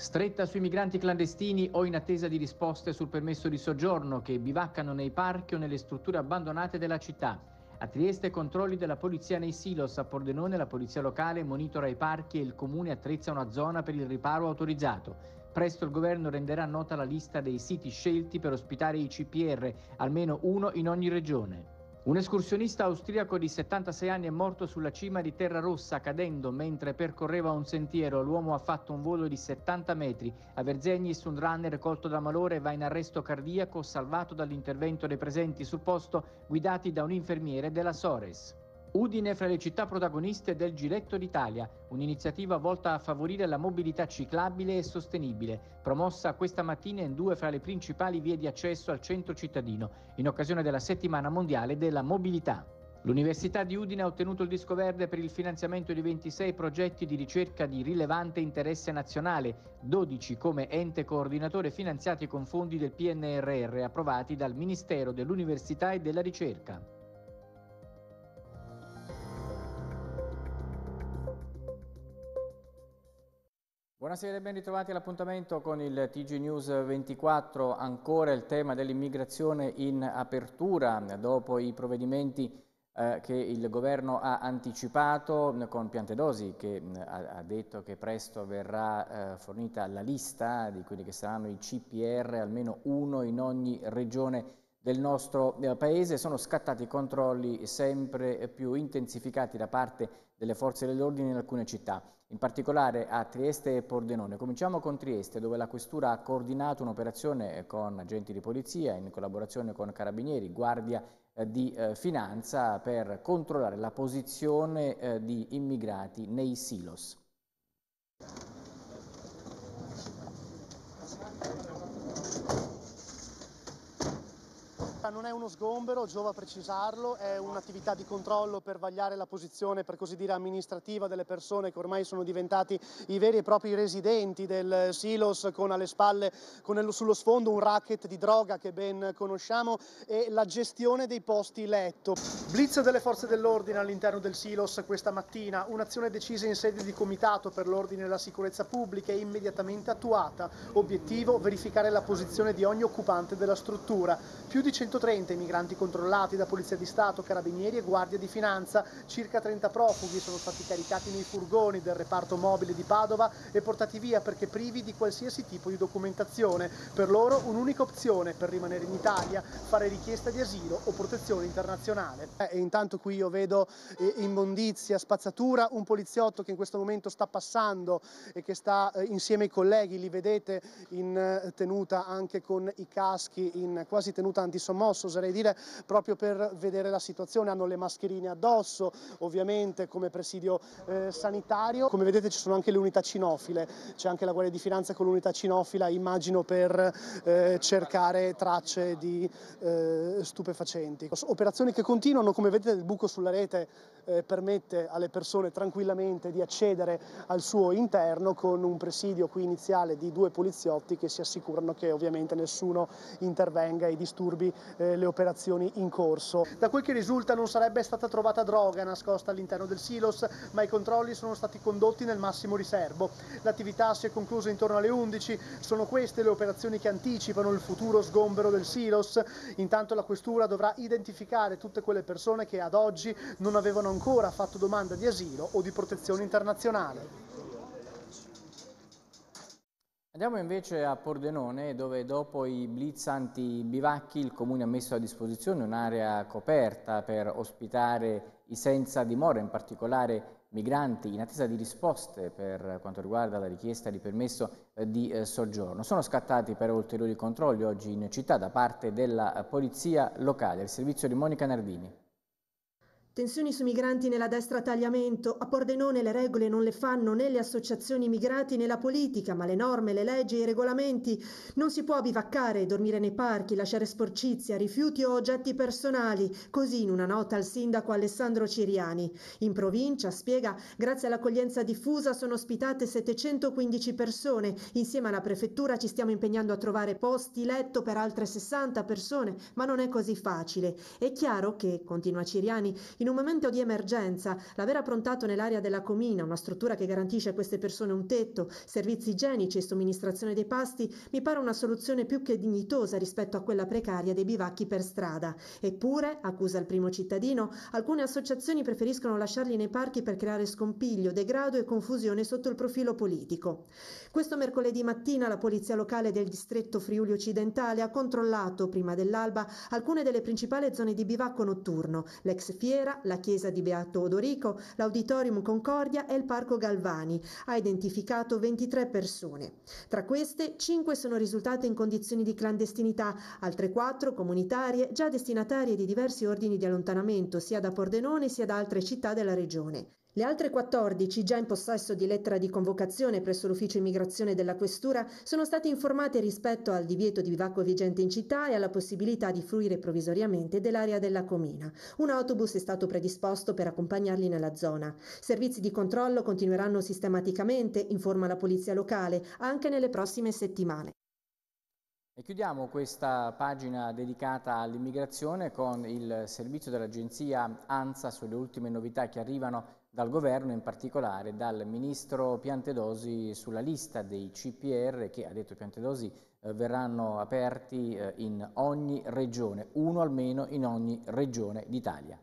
Stretta sui migranti clandestini o in attesa di risposte sul permesso di soggiorno che bivaccano nei parchi o nelle strutture abbandonate della città. A Trieste controlli della polizia nei silos, a Pordenone la polizia locale monitora i parchi e il comune attrezza una zona per il riparo autorizzato. Presto il governo renderà nota la lista dei siti scelti per ospitare i CPR, almeno uno in ogni regione. Un escursionista austriaco di 76 anni è morto sulla cima di Terra Rossa cadendo mentre percorreva un sentiero. L'uomo ha fatto un volo di 70 metri. A Verzegnis un runner colto da malore va in arresto cardiaco salvato dall'intervento dei presenti sul posto guidati da un infermiere della Sores. Udine fra le città protagoniste del Giretto d'Italia, un'iniziativa volta a favorire la mobilità ciclabile e sostenibile, promossa questa mattina in due fra le principali vie di accesso al centro cittadino, in occasione della settimana mondiale della mobilità. L'Università di Udine ha ottenuto il disco verde per il finanziamento di 26 progetti di ricerca di rilevante interesse nazionale, 12 come ente coordinatore finanziati con fondi del PNRR approvati dal Ministero dell'Università e della Ricerca. Buonasera e ben ritrovati all'appuntamento con il TG News 24, ancora il tema dell'immigrazione in apertura dopo i provvedimenti eh, che il governo ha anticipato con Piantedosi che mm, ha, ha detto che presto verrà eh, fornita la lista di quelli che saranno i CPR, almeno uno in ogni regione del nostro eh, paese sono scattati controlli sempre più intensificati da parte delle forze dell'ordine in alcune città in particolare a Trieste e Pordenone. Cominciamo con Trieste, dove la Questura ha coordinato un'operazione con agenti di polizia in collaborazione con Carabinieri, Guardia eh, di eh, Finanza, per controllare la posizione eh, di immigrati nei silos. non è uno sgombero, giova precisarlo, è un'attività di controllo per vagliare la posizione, per così dire, amministrativa delle persone che ormai sono diventati i veri e propri residenti del silos con alle spalle, con sullo sfondo un racket di droga che ben conosciamo e la gestione dei posti letto. Blitz delle forze dell'ordine all'interno del silos questa mattina, un'azione decisa in sede di comitato per l'ordine e la sicurezza pubblica e immediatamente attuata. Obiettivo verificare la posizione di ogni occupante della struttura. Più di 100 130 i migranti controllati da Polizia di Stato, Carabinieri e Guardia di Finanza. Circa 30 profughi sono stati caricati nei furgoni del reparto mobile di Padova e portati via perché privi di qualsiasi tipo di documentazione. Per loro un'unica opzione per rimanere in Italia, fare richiesta di asilo o protezione internazionale. Eh, e intanto qui io vedo eh, immondizia, spazzatura, un poliziotto che in questo momento sta passando e che sta eh, insieme ai colleghi, li vedete in tenuta anche con i caschi, in quasi tenuta antisommossa addosso, oserei dire proprio per vedere la situazione, hanno le mascherine addosso ovviamente come presidio eh, sanitario, come vedete ci sono anche le unità cinofile, c'è anche la Guardia di Finanza con l'unità cinofila immagino per eh, cercare tracce di eh, stupefacenti. Operazioni che continuano, come vedete il buco sulla rete eh, permette alle persone tranquillamente di accedere al suo interno con un presidio qui iniziale di due poliziotti che si assicurano che ovviamente nessuno intervenga e disturbi eh, le operazioni in corso. Da quel che risulta non sarebbe stata trovata droga nascosta all'interno del silos, ma i controlli sono stati condotti nel massimo riservo. L'attività si è conclusa intorno alle 11, sono queste le operazioni che anticipano il futuro sgombero del silos. Intanto la questura dovrà identificare tutte quelle persone che ad oggi non avevano ancora fatto domanda di asilo o di protezione internazionale. Andiamo invece a Pordenone dove dopo i blitz anti-bivacchi il Comune ha messo a disposizione un'area coperta per ospitare i senza dimora, in particolare migranti in attesa di risposte per quanto riguarda la richiesta di permesso eh, di eh, soggiorno. Sono scattati però ulteriori controlli oggi in città da parte della eh, polizia locale, il servizio di Monica Nardini. Tensioni su migranti nella destra tagliamento. A Pordenone le regole non le fanno né le associazioni migrati né la politica, ma le norme, le leggi e i regolamenti. Non si può bivaccare, dormire nei parchi, lasciare sporcizia, rifiuti o oggetti personali. Così in una nota al sindaco Alessandro Ciriani. In provincia, spiega, grazie all'accoglienza diffusa sono ospitate 715 persone. Insieme alla prefettura ci stiamo impegnando a trovare posti letto per altre 60 persone, ma non è così facile. È chiaro che, continua Ciriani, in un momento di emergenza, l'aver approntato nell'area della Comina una struttura che garantisce a queste persone un tetto, servizi igienici e somministrazione dei pasti, mi pare una soluzione più che dignitosa rispetto a quella precaria dei bivacchi per strada. Eppure, accusa il primo cittadino, alcune associazioni preferiscono lasciarli nei parchi per creare scompiglio, degrado e confusione sotto il profilo politico. Questo mercoledì mattina la polizia locale del distretto Friuli Occidentale ha controllato, prima dell'alba, alcune delle principali zone di bivacco notturno, l'ex fiera, la chiesa di Beato Odorico, l'auditorium Concordia e il parco Galvani. Ha identificato 23 persone. Tra queste, 5 sono risultate in condizioni di clandestinità, altre 4 comunitarie, già destinatarie di diversi ordini di allontanamento, sia da Pordenone sia da altre città della regione. Le altre 14, già in possesso di lettera di convocazione presso l'ufficio immigrazione della Questura, sono state informate rispetto al divieto di bivacco vigente in città e alla possibilità di fruire provvisoriamente dell'area della Comina. Un autobus è stato predisposto per accompagnarli nella zona. Servizi di controllo continueranno sistematicamente, informa la Polizia Locale, anche nelle prossime settimane. E chiudiamo questa pagina dedicata all'immigrazione con il servizio dell'agenzia ANSA sulle ultime novità che arrivano dal governo, in particolare dal ministro Piantedosi sulla lista dei CPR che, ha detto Piantedosi, eh, verranno aperti eh, in ogni regione, uno almeno in ogni regione d'Italia.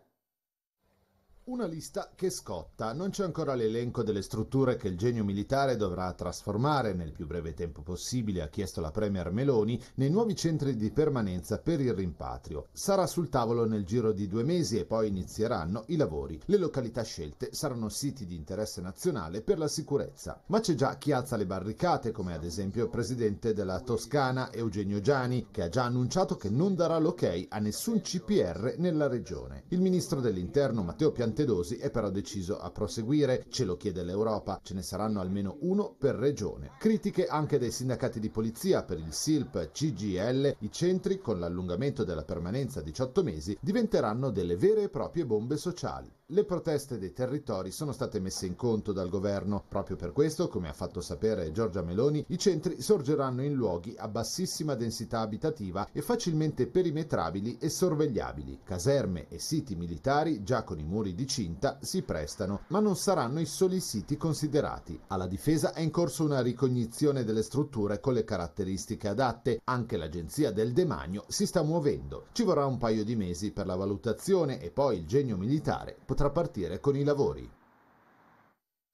Una lista che scotta. Non c'è ancora l'elenco delle strutture che il genio militare dovrà trasformare nel più breve tempo possibile, ha chiesto la Premier Meloni, nei nuovi centri di permanenza per il rimpatrio. Sarà sul tavolo nel giro di due mesi e poi inizieranno i lavori. Le località scelte saranno siti di interesse nazionale per la sicurezza. Ma c'è già chi alza le barricate, come ad esempio il presidente della Toscana Eugenio Giani, che ha già annunciato che non darà l'ok a nessun CPR nella regione. Il ministro dell'Interno Matteo Piantini sufficiente dosi, è però deciso a proseguire, ce lo chiede l'Europa, ce ne saranno almeno uno per regione. Critiche anche dai sindacati di polizia per il SILP, CGL, i centri con l'allungamento della permanenza a 18 mesi diventeranno delle vere e proprie bombe sociali. Le proteste dei territori sono state messe in conto dal governo. Proprio per questo, come ha fatto sapere Giorgia Meloni, i centri sorgeranno in luoghi a bassissima densità abitativa e facilmente perimetrabili e sorvegliabili. Caserme e siti militari, già con i muri di Cinta si prestano, ma non saranno i soli siti considerati. Alla difesa è in corso una ricognizione delle strutture con le caratteristiche adatte. Anche l'Agenzia del Demanio si sta muovendo. Ci vorrà un paio di mesi per la valutazione e poi il genio militare potrà partire con i lavori.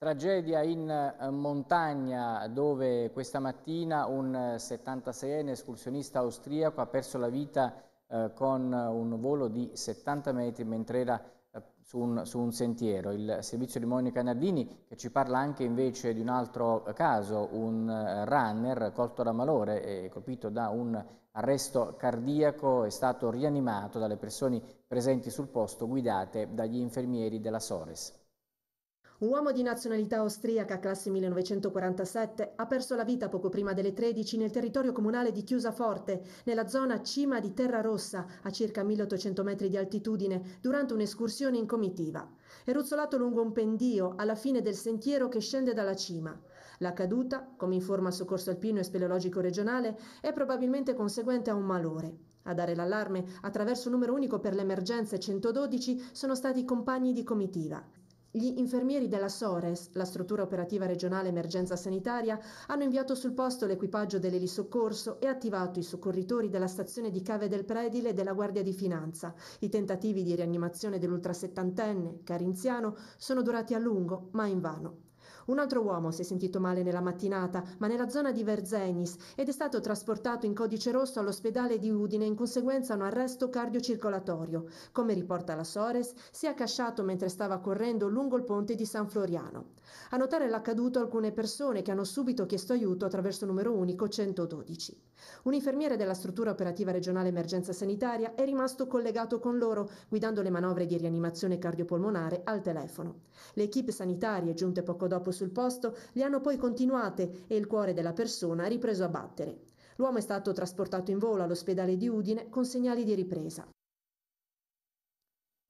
Tragedia in eh, montagna dove questa mattina un 76enne eh, escursionista austriaco ha perso la vita eh, con eh, un volo di 70 metri mentre era eh, su un, su un, sentiero, il servizio di Monica Nardini che ci parla anche invece di un altro caso, un eh, runner colto da malore e colpito da un arresto cardiaco è stato rianimato dalle persone presenti sul posto guidate dagli infermieri della Sores. Un Uomo di nazionalità austriaca, classe 1947, ha perso la vita poco prima delle 13 nel territorio comunale di Chiusaforte, nella zona cima di Terra Rossa, a circa 1800 metri di altitudine, durante un'escursione in comitiva. È ruzzolato lungo un pendio, alla fine del sentiero che scende dalla cima. La caduta, come informa il Soccorso Alpino e Speleologico Regionale, è probabilmente conseguente a un malore. A dare l'allarme, attraverso il numero unico per le emergenze 112, sono stati i compagni di comitiva. Gli infermieri della SORES, la struttura operativa regionale emergenza sanitaria, hanno inviato sul posto l'equipaggio dell'elisoccorso e attivato i soccorritori della stazione di Cave del Predile e della Guardia di Finanza. I tentativi di rianimazione dell'ultrasettantenne, Carinziano, sono durati a lungo, ma invano. Un altro uomo si è sentito male nella mattinata, ma nella zona di Verzenis, ed è stato trasportato in codice rosso all'ospedale di Udine in conseguenza a un arresto cardiocircolatorio. Come riporta la Sores, si è accasciato mentre stava correndo lungo il ponte di San Floriano. A notare l'accaduto alcune persone che hanno subito chiesto aiuto attraverso il numero unico 112. Un infermiere della struttura operativa regionale emergenza sanitaria è rimasto collegato con loro, guidando le manovre di rianimazione cardiopolmonare al telefono. Le equip sanitarie, giunte poco dopo sul posto, le hanno poi continuate e il cuore della persona ha ripreso a battere. L'uomo è stato trasportato in volo all'ospedale di Udine con segnali di ripresa.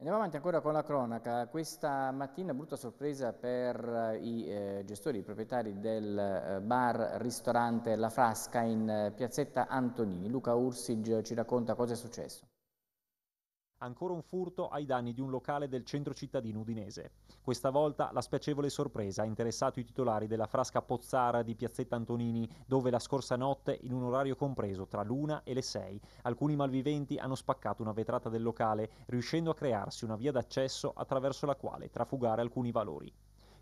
Andiamo avanti ancora con la cronaca. Questa mattina brutta sorpresa per eh, i eh, gestori, i proprietari del eh, bar ristorante La Frasca in eh, piazzetta Antonini. Luca Ursig ci racconta cosa è successo. Ancora un furto ai danni di un locale del centro cittadino udinese. Questa volta la spiacevole sorpresa ha interessato i titolari della Frasca Pozzara di Piazzetta Antonini, dove la scorsa notte, in un orario compreso tra l'una e le sei, alcuni malviventi hanno spaccato una vetrata del locale, riuscendo a crearsi una via d'accesso attraverso la quale trafugare alcuni valori.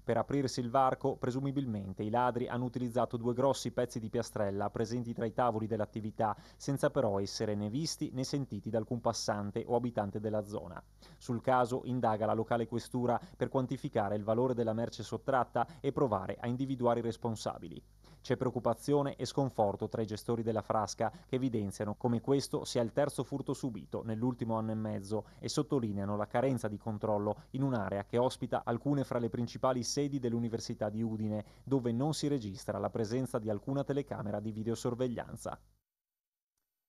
Per aprirsi il varco, presumibilmente, i ladri hanno utilizzato due grossi pezzi di piastrella presenti tra i tavoli dell'attività, senza però essere né visti né sentiti da alcun passante o abitante della zona. Sul caso indaga la locale questura per quantificare il valore della merce sottratta e provare a individuare i responsabili. C'è preoccupazione e sconforto tra i gestori della frasca che evidenziano come questo sia il terzo furto subito nell'ultimo anno e mezzo e sottolineano la carenza di controllo in un'area che ospita alcune fra le principali sedi dell'Università di Udine, dove non si registra la presenza di alcuna telecamera di videosorveglianza.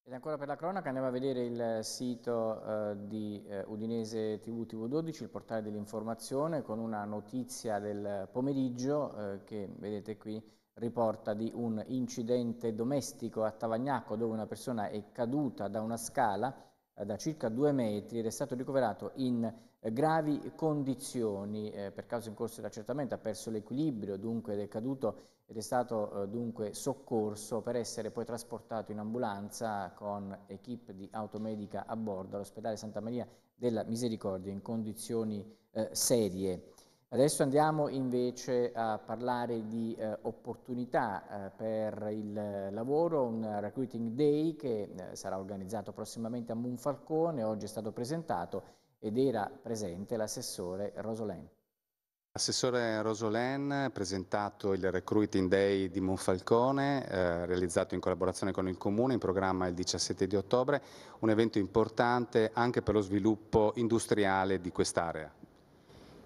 Ed ancora per la cronaca andiamo a vedere il sito eh, di eh, Udinese TV TV12, il portale dell'informazione, con una notizia del pomeriggio eh, che vedete qui riporta di un incidente domestico a Tavagnacco dove una persona è caduta da una scala eh, da circa due metri ed è stato ricoverato in eh, gravi condizioni eh, per causa in corso di accertamento, ha perso l'equilibrio dunque ed è caduto ed è stato eh, dunque soccorso per essere poi trasportato in ambulanza con equip di automedica a bordo all'ospedale Santa Maria della Misericordia in condizioni serie. Adesso andiamo invece a parlare di eh, opportunità eh, per il lavoro, un Recruiting Day che eh, sarà organizzato prossimamente a Monfalcone, oggi è stato presentato ed era presente l'assessore Rosolén. Assessore ha presentato il Recruiting Day di Monfalcone, eh, realizzato in collaborazione con il Comune, in programma il 17 di ottobre, un evento importante anche per lo sviluppo industriale di quest'area.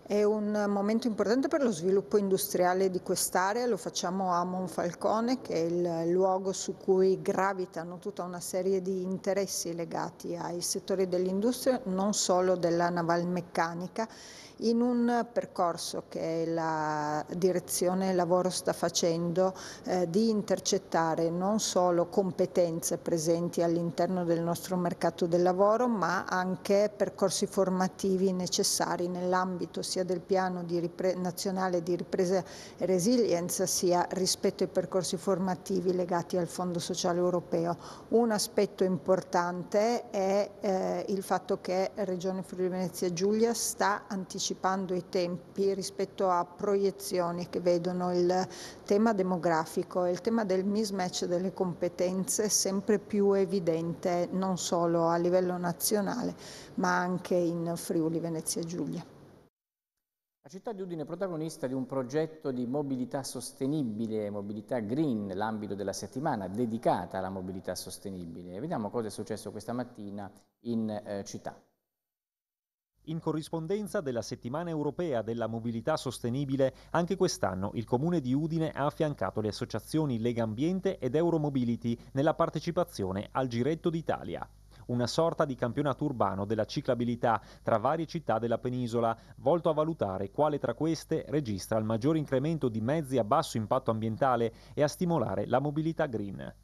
È un momento importante per lo sviluppo industriale di quest'area, lo facciamo a Monfalcone che è il luogo su cui gravitano tutta una serie di interessi legati ai settori dell'industria, non solo della navalmeccanica in un percorso che la direzione lavoro sta facendo eh, di intercettare non solo competenze presenti all'interno del nostro mercato del lavoro, ma anche percorsi formativi necessari nell'ambito sia del piano di ripre- nazionale di ripresa e resilienza, sia rispetto ai percorsi formativi legati al Fondo Sociale Europeo. Un aspetto importante è eh, il fatto che Regione Friuli Venezia Giulia sta anticipando anticipando i tempi rispetto a proiezioni che vedono il tema demografico e il tema del mismatch delle competenze sempre più evidente non solo a livello nazionale ma anche in Friuli Venezia Giulia. La città di Udine è protagonista di un progetto di mobilità sostenibile, mobilità green, l'ambito della settimana dedicata alla mobilità sostenibile. Vediamo cosa è successo questa mattina in eh, città. In corrispondenza della settimana europea della mobilità sostenibile, anche quest'anno il Comune di Udine ha affiancato le associazioni Lega Ambiente ed Euromobility nella partecipazione al Giretto d'Italia una sorta di campionato urbano della ciclabilità tra varie città della penisola, volto a valutare quale tra queste registra il maggior incremento di mezzi a basso impatto ambientale e a stimolare la mobilità green.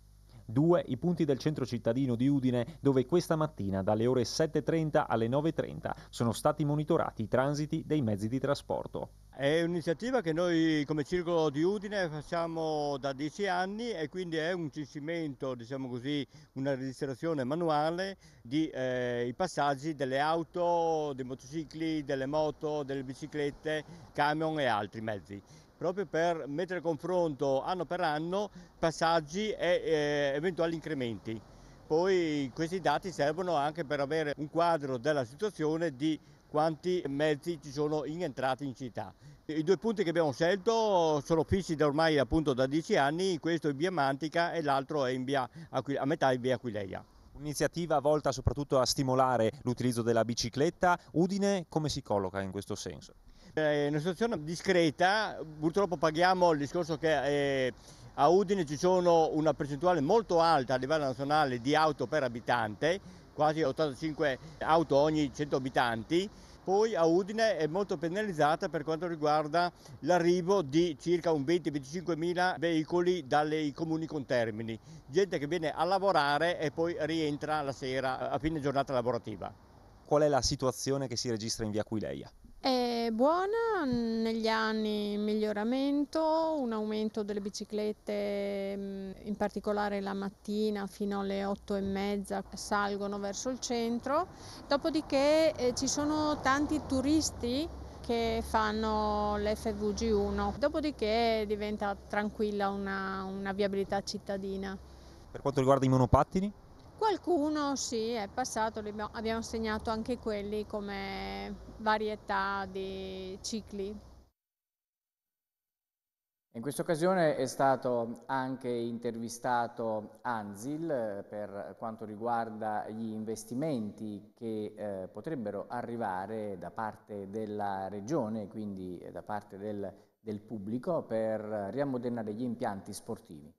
2 i punti del centro cittadino di Udine dove questa mattina dalle ore 7.30 alle 9.30 sono stati monitorati i transiti dei mezzi di trasporto. È un'iniziativa che noi come Circolo di Udine facciamo da dieci anni e quindi è un censimento, diciamo così, una registrazione manuale dei eh, passaggi delle auto, dei motocicli, delle moto, delle biciclette, camion e altri mezzi proprio per mettere a confronto anno per anno passaggi e eh, eventuali incrementi. Poi questi dati servono anche per avere un quadro della situazione di quanti mezzi ci sono in entrata in città. I due punti che abbiamo scelto sono fissi da ormai appunto da dieci anni, questo è in via Mantica e l'altro è in via, a metà in via Aquileia. Un'iniziativa volta soprattutto a stimolare l'utilizzo della bicicletta. Udine come si colloca in questo senso? È eh, una situazione discreta, purtroppo paghiamo il discorso che... Eh, a Udine ci sono una percentuale molto alta a livello nazionale di auto per abitante, quasi 85 auto ogni 100 abitanti. Poi a Udine è molto penalizzata per quanto riguarda l'arrivo di circa un 20-25 mila veicoli dai comuni contermini, gente che viene a lavorare e poi rientra la sera a fine giornata lavorativa. Qual è la situazione che si registra in via Quileia? È buona, negli anni miglioramento, un aumento delle biciclette, in particolare la mattina fino alle 8 e mezza salgono verso il centro, dopodiché eh, ci sono tanti turisti che fanno l'FVG1, dopodiché diventa tranquilla una, una viabilità cittadina. Per quanto riguarda i monopattini? Qualcuno sì, è passato, abbiamo segnato anche quelli come varietà di cicli. In questa occasione è stato anche intervistato Anzil eh, per quanto riguarda gli investimenti che eh, potrebbero arrivare da parte della regione, quindi da parte del, del pubblico, per riammodernare gli impianti sportivi.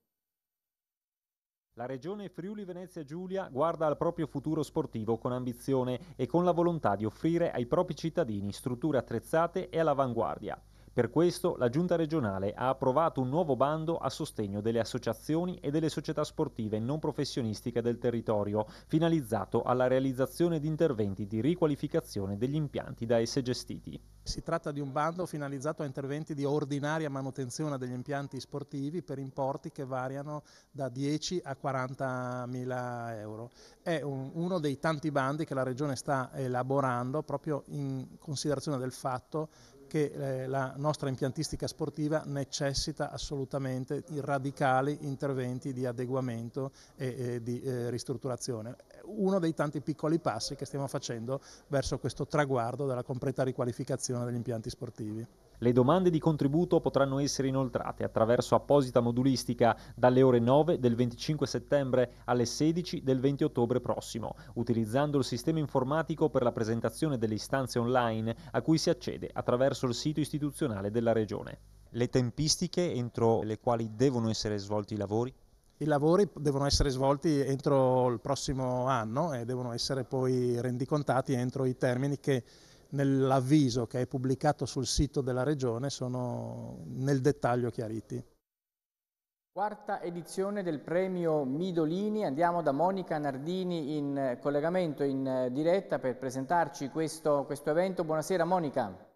La regione Friuli Venezia Giulia guarda al proprio futuro sportivo con ambizione e con la volontà di offrire ai propri cittadini strutture attrezzate e all'avanguardia. Per questo la Giunta regionale ha approvato un nuovo bando a sostegno delle associazioni e delle società sportive non professionistiche del territorio, finalizzato alla realizzazione di interventi di riqualificazione degli impianti da esse gestiti. Si tratta di un bando finalizzato a interventi di ordinaria manutenzione degli impianti sportivi per importi che variano da 10 a 40 mila euro. È un, uno dei tanti bandi che la Regione sta elaborando proprio in considerazione del fatto che eh, la nostra impiantistica sportiva necessita assolutamente di radicali interventi di adeguamento e, e di eh, ristrutturazione. Uno dei tanti piccoli passi che stiamo facendo verso questo traguardo della completa riqualificazione degli impianti sportivi. Le domande di contributo potranno essere inoltrate attraverso apposita modulistica dalle ore 9 del 25 settembre alle 16 del 20 ottobre prossimo, utilizzando il sistema informatico per la presentazione delle istanze online a cui si accede attraverso il sito istituzionale della Regione. Le tempistiche entro le quali devono essere svolti i lavori? I lavori devono essere svolti entro il prossimo anno e devono essere poi rendicontati entro i termini che nell'avviso che è pubblicato sul sito della Regione sono nel dettaglio chiariti. Quarta edizione del premio Midolini, andiamo da Monica Nardini in collegamento in diretta per presentarci questo, questo evento. Buonasera Monica.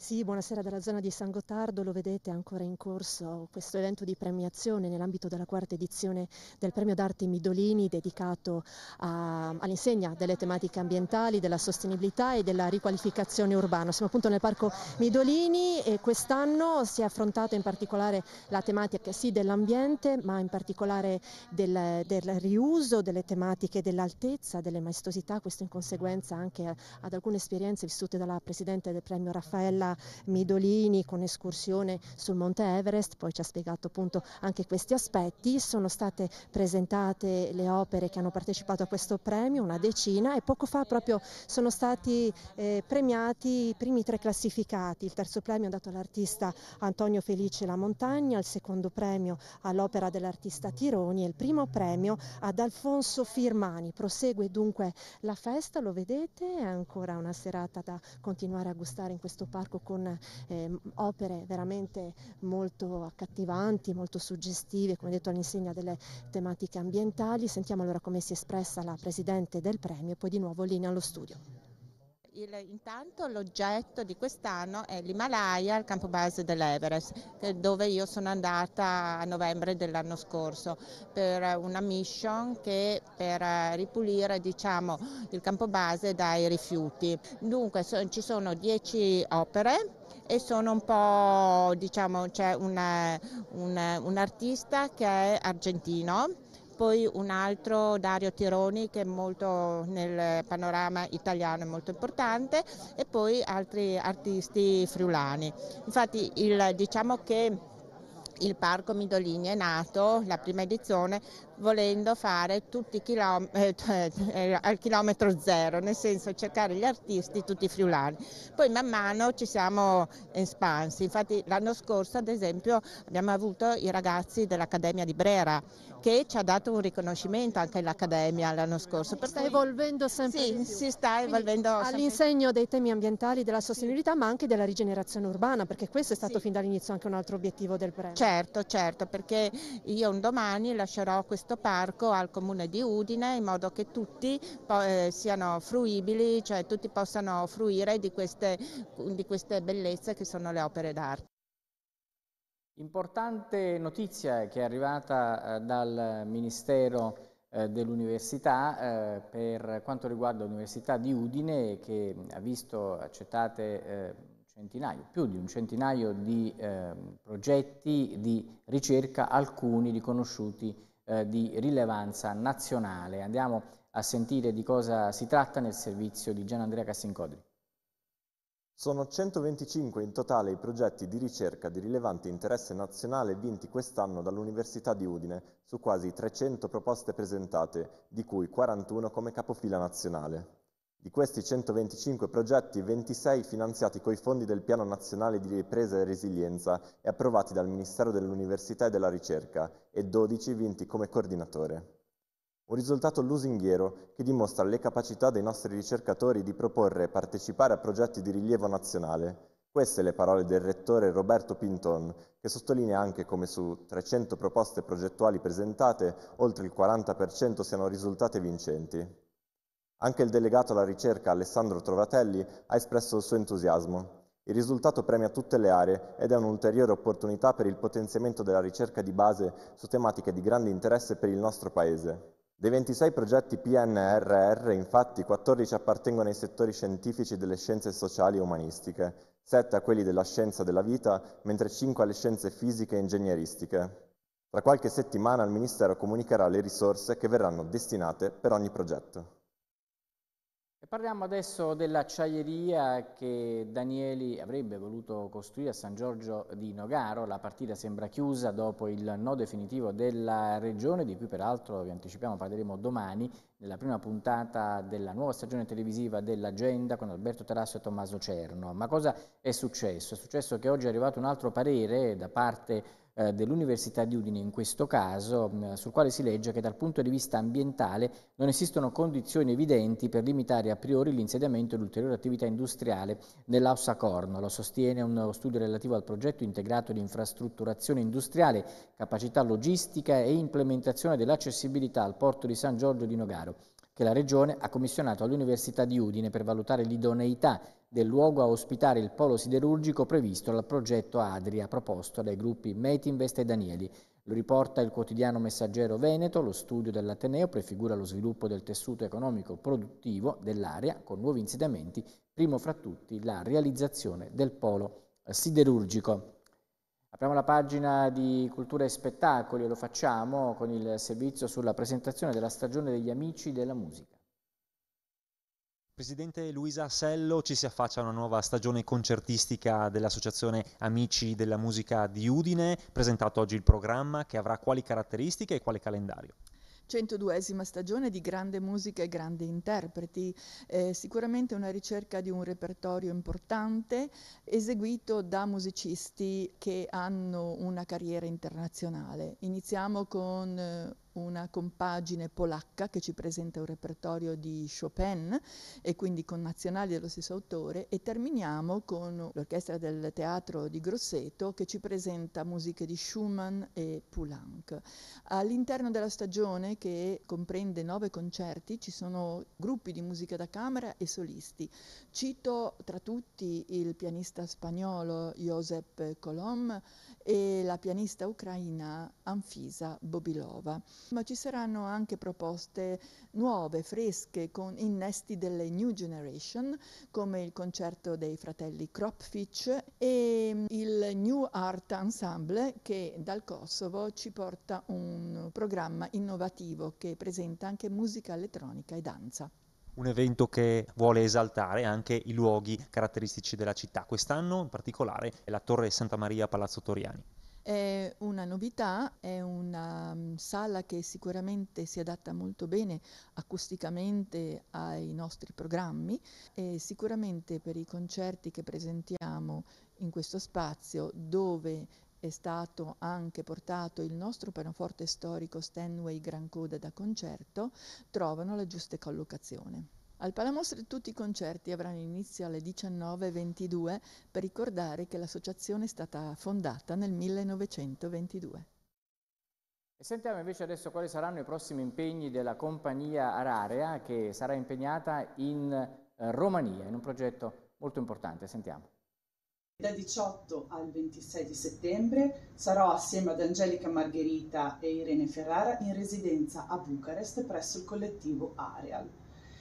Sì, buonasera dalla zona di San Gotardo, lo vedete ancora in corso questo evento di premiazione nell'ambito della quarta edizione del premio d'arte Midolini dedicato all'insegna delle tematiche ambientali, della sostenibilità e della riqualificazione urbana. Siamo appunto nel parco Midolini e quest'anno si è affrontata in particolare la tematica sì dell'ambiente ma in particolare del, del, riuso, delle tematiche dell'altezza, delle maestosità, questo in conseguenza anche ad alcune esperienze vissute dalla Presidente del premio Raffaella Midolini con escursione sul Monte Everest, poi ci ha spiegato appunto anche questi aspetti. Sono state presentate le opere che hanno partecipato a questo premio, una decina, e poco fa proprio sono stati eh, premiati i primi tre classificati. Il terzo premio è dato all'artista Antonio Felice La Montagna, il secondo premio all'opera dell'artista Tironi e il primo premio ad Alfonso Firmani. Prosegue dunque la festa, lo vedete, è ancora una serata da continuare a gustare in questo parco ecco, con eh, opere veramente molto accattivanti, molto suggestive, come detto all'insegna delle tematiche ambientali. Sentiamo allora come si è espressa la Presidente del premio e poi di nuovo linea allo studio. Il, intanto l'oggetto di quest'anno è l'Himalaya, il campo base dell'Everest, dove io sono andata a novembre dell'anno scorso per una mission che per ripulire diciamo, il campo base dai rifiuti. Dunque so, ci sono dieci opere e sono un po' diciamo c'è un, un artista che è argentino poi un altro Dario Tironi che molto nel panorama italiano è molto importante e poi altri artisti friulani. Infatti il, diciamo che il Parco Midolini è nato, la prima edizione, volendo fare tutti chilom- eh, cioè, eh, al chilometro zero, nel senso cercare gli artisti tutti friulani. Poi man mano ci siamo espansi, infatti l'anno scorso ad esempio abbiamo avuto i ragazzi dell'Accademia di Brera che ci ha dato un riconoscimento anche l'Accademia l'anno scorso. Si sta evolvendo sempre sì, si sta evolvendo Quindi, All'insegno dei temi ambientali, della sostenibilità sì. ma anche della rigenerazione urbana perché questo è stato sì. fin dall'inizio anche un altro obiettivo del premio. Certo, certo, perché io un domani lascerò questo questo parco al comune di Udine in modo che tutti eh, siano fruibili, cioè tutti possano fruire di queste, di queste bellezze che sono le opere d'arte. Importante notizia che è arrivata eh, dal Ministero eh, dell'Università eh, per quanto riguarda l'Università di Udine che ha visto accettate centinaio, più di un centinaio di ehm, progetti di ricerca, alcuni riconosciuti eh, di rilevanza nazionale. Andiamo a sentire di cosa si tratta nel servizio di Gian Gianandrea Cassincodri. Sono 125 in totale i progetti di ricerca di rilevante interesse nazionale vinti quest'anno dall'Università di Udine su quasi 300 proposte presentate, di cui 41 come capofila nazionale. Di questi 125 progetti, 26 finanziati coi fondi del Piano Nazionale di Ripresa e Resilienza e approvati dal Ministero dell'Università e della Ricerca e 12 vinti come coordinatore. Un risultato lusinghiero che dimostra le capacità dei nostri ricercatori di proporre e partecipare a progetti di rilievo nazionale. Queste le parole del rettore Roberto Pinton, che sottolinea anche come su 300 proposte progettuali presentate, oltre il 40% siano risultate vincenti. Anche il delegato alla ricerca Alessandro Trovatelli ha espresso il suo entusiasmo. Il risultato premia tutte le aree ed è un'ulteriore opportunità per il potenziamento della ricerca di base su tematiche di grande interesse per il nostro Paese. Dei 26 progetti PNRR, infatti, 14 appartengono ai settori scientifici delle scienze sociali e umanistiche, 7 a quelli della scienza della vita, mentre 5 alle scienze fisiche e ingegneristiche. Tra qualche settimana il Ministero comunicherà le risorse che verranno destinate per ogni progetto. Parliamo adesso dell'acciaieria che Danieli avrebbe voluto costruire a San Giorgio di Nogaro. La partita sembra chiusa dopo il no definitivo della regione, di cui peraltro vi anticipiamo parleremo domani nella prima puntata della nuova stagione televisiva dell'Agenda con Alberto Terasso e Tommaso Cerno. Ma cosa è successo? È successo che oggi è arrivato un altro parere da parte di eh, dell'Università di Udine in questo caso, mm, sul quale si legge che dal punto di vista ambientale non esistono condizioni evidenti per limitare a priori l'insediamento di ulteriore attività industriale nell'Aussa Corno. Lo sostiene uno studio relativo al progetto integrato di infrastrutturazione industriale, capacità logistica e implementazione dell'accessibilità al porto di San Giorgio di Nogaro che la Regione ha commissionato all'Università di Udine per valutare l'idoneità del luogo a ospitare il polo siderurgico previsto dal progetto Adria proposto dai gruppi Metinvest e Danieli. Lo riporta il quotidiano Messaggero Veneto, lo studio dell'Ateneo prefigura lo sviluppo del tessuto economico produttivo dell'area con nuovi insediamenti, primo fra tutti la realizzazione del polo eh, siderurgico. Apriamo la pagina di Cultura e Spettacoli e lo facciamo con il servizio sulla presentazione della stagione degli Amici della Musica. Presidente Luisa Sello, ci si affaccia a una nuova stagione concertistica dell'Associazione Amici della Musica di Udine, presentato oggi il programma che avrà quali caratteristiche e quale calendario? 102 stagione di grande musica e grandi interpreti, eh, sicuramente una ricerca di un repertorio importante eseguito da musicisti che hanno una carriera internazionale. Iniziamo con eh, una compagine polacca che ci presenta un repertorio di Chopin e quindi con nazionali dello stesso autore e terminiamo con l'orchestra del teatro di Grosseto che ci presenta musiche di Schumann e Poulenc. All'interno della stagione che comprende nove concerti ci sono gruppi di musica da camera e solisti. Cito tra tutti il pianista spagnolo Josep Colom, e la pianista ucraina Anfisa Bobilova. Ma ci saranno anche proposte nuove, fresche, con innesti delle New Generation, come il concerto dei fratelli Kropfich e il New Art Ensemble che dal Kosovo ci porta un programma innovativo che presenta anche musica elettronica e danza un evento che vuole esaltare anche i luoghi caratteristici della città. Quest'anno in particolare è la Torre Santa Maria Palazzo Toriani. È una novità, è una mm, sala che sicuramente si adatta molto bene acusticamente ai nostri programmi e sicuramente per i concerti che presentiamo in questo spazio dove è stato anche portato il nostro pianoforte storico Stanway Gran Coda da concerto, trovano la giusta collocazione. Al Palamostre tutti i concerti avranno inizio alle 19.22 per ricordare che l'associazione è stata fondata nel 1922. E sentiamo invece adesso quali saranno i prossimi impegni della compagnia Ararea che sarà impegnata in eh, Romania, in un progetto molto importante. Sentiamo. Dal 18 al 26 di settembre sarò assieme ad Angelica Margherita e Irene Ferrara in residenza a Bucarest presso il collettivo Areal.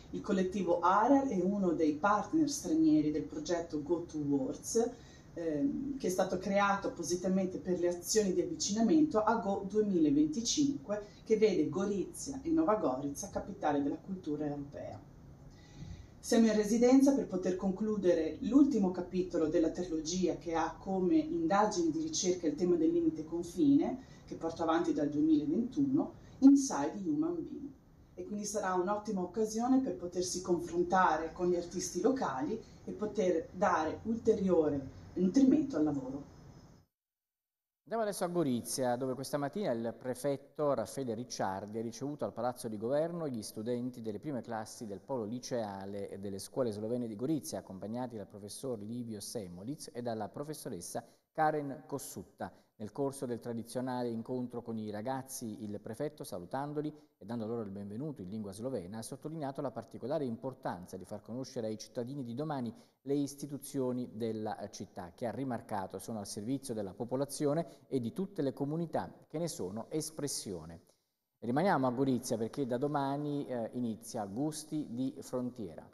Il collettivo Areal è uno dei partner stranieri del progetto Go to Wars ehm, che è stato creato appositamente per le azioni di avvicinamento a Go 2025 che vede Gorizia e Nova Gorizia capitale della cultura europea. Siamo in residenza per poter concludere l'ultimo capitolo della trilogia che ha come indagine di ricerca il tema del limite confine, che porto avanti dal 2021, Inside Human Being. E quindi sarà un'ottima occasione per potersi confrontare con gli artisti locali e poter dare ulteriore nutrimento al lavoro. Andiamo adesso a Gorizia, dove questa mattina il prefetto Raffaele Ricciardi ha ricevuto al Palazzo di Governo gli studenti delle prime classi del polo liceale e delle scuole slovene di Gorizia, accompagnati dal professor Livio Semoliz e dalla professoressa Karen Cossutta. Nel corso del tradizionale incontro con i ragazzi, il prefetto, salutandoli e dando loro il benvenuto in lingua slovena, ha sottolineato la particolare importanza di far conoscere ai cittadini di domani le istituzioni della città, che ha rimarcato sono al servizio della popolazione e di tutte le comunità che ne sono espressione. Rimaniamo a Gorizia perché da domani eh, inizia Gusti di Frontiera.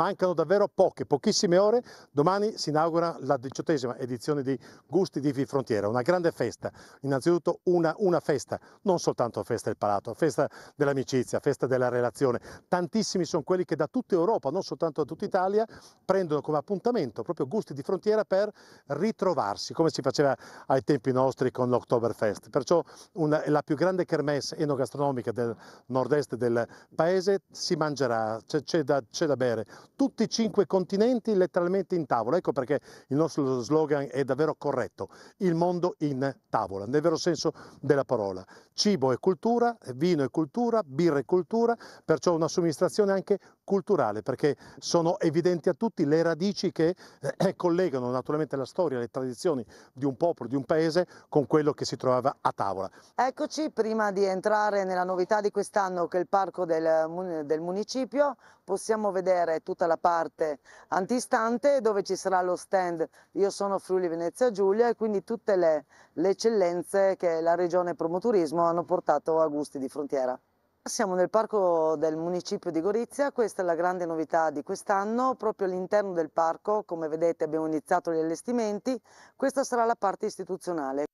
Mancano davvero poche, pochissime ore. Domani si inaugura la diciottesima edizione di Gusti di Frontiera, una grande festa. Innanzitutto una, una festa, non soltanto festa del palato, festa dell'amicizia, festa della relazione. Tantissimi sono quelli che da tutta Europa, non soltanto da tutta Italia, prendono come appuntamento proprio Gusti di Frontiera per ritrovarsi, come si faceva ai tempi nostri con l'Oktoberfest. Perciò una, la più grande kermesse enogastronomica del nord-est del paese si mangerà, c'è da, da bere, tutti i cinque continenti letteralmente in tavola. Ecco perché il nostro slogan è davvero corretto, il mondo in tavola, nel vero senso della parola. Cibo e cultura, vino e cultura, birra e cultura, perciò una somministrazione anche culturale, perché sono evidenti a tutti le radici che eh, eh, collegano naturalmente la storia, le tradizioni di un popolo, di un paese con quello che si trovava a tavola. Eccoci, prima di entrare nella novità di quest'anno che è il parco del, del municipio, possiamo vedere tutta la parte antistante dove ci sarà lo stand Io sono Friuli Venezia Giulia e quindi tutte le, le eccellenze che la regione Promoturismo hanno portato a gusti di frontiera. Siamo nel parco del municipio di Gorizia, questa è la grande novità di quest'anno, proprio all'interno del parco, come vedete abbiamo iniziato gli allestimenti, questa sarà la parte istituzionale.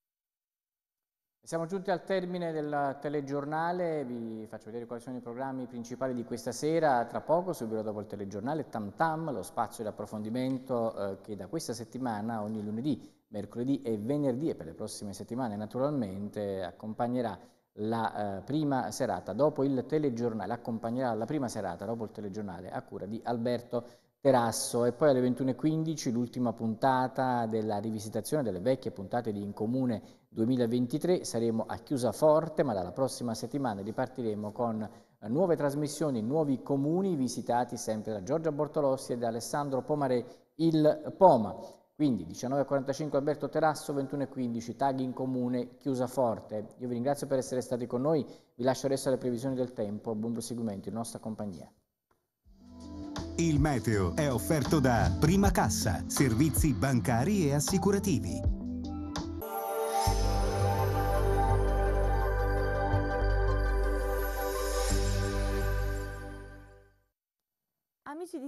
Siamo giunti al termine del telegiornale, vi faccio vedere quali sono i programmi principali di questa sera, tra poco subirò dopo il telegiornale Tam Tam, lo spazio di approfondimento eh, che da questa settimana ogni lunedì mercoledì e venerdì e per le prossime settimane naturalmente accompagnerà la eh, prima serata dopo il telegiornale, accompagnerà la prima serata dopo il telegiornale a cura di Alberto Terasso e poi alle 21.15 l'ultima puntata della rivisitazione delle vecchie puntate di In Comune 2023, saremo a chiusa forte ma dalla prossima settimana ripartiremo con eh, nuove trasmissioni, nuovi comuni visitati sempre da Giorgia Bortolossi e da Alessandro Pomare il Poma. Quindi 19.45 Alberto Terrasso, 21.15 tag in Comune, chiusa forte. Io vi ringrazio per essere stati con noi, vi lascio adesso alle previsioni del tempo, buon proseguimento in nostra compagnia. Il meteo è offerto da Prima Cassa, servizi bancari e assicurativi.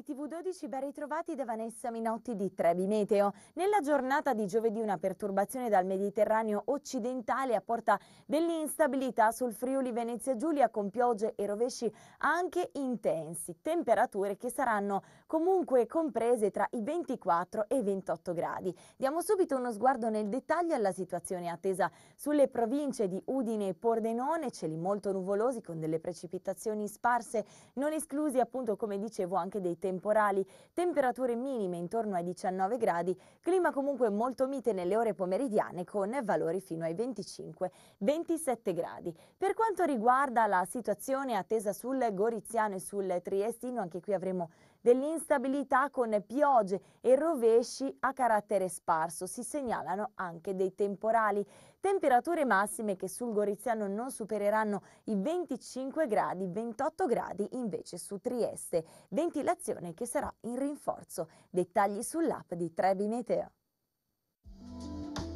di TV12 ben ritrovati da Vanessa Minotti di Trebi Meteo. Nella giornata di giovedì una perturbazione dal Mediterraneo occidentale apporta dell'instabilità sul Friuli Venezia Giulia con piogge e rovesci anche intensi, temperature che saranno comunque comprese tra i 24 e i 28 gradi. Diamo subito uno sguardo nel dettaglio alla situazione attesa sulle province di Udine e Pordenone, cieli molto nuvolosi con delle precipitazioni sparse, non esclusi appunto come dicevo anche dei tempi temporali, temperature minime intorno ai 19 gradi, clima comunque molto mite nelle ore pomeridiane con valori fino ai 25-27 gradi. Per quanto riguarda la situazione attesa sul Goriziano e sul Triestino, anche qui avremo dell'instabilità con piogge e rovesci a carattere sparso. Si segnalano anche dei temporali. Temperature massime che sul Goriziano non supereranno i 25 gradi, 28 gradi invece su Trieste. Ventilazione che sarà in rinforzo. Dettagli sull'app di Trebi Meteo.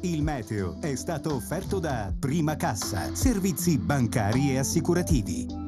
Il meteo è stato offerto da Prima Cassa, servizi bancari e assicurativi.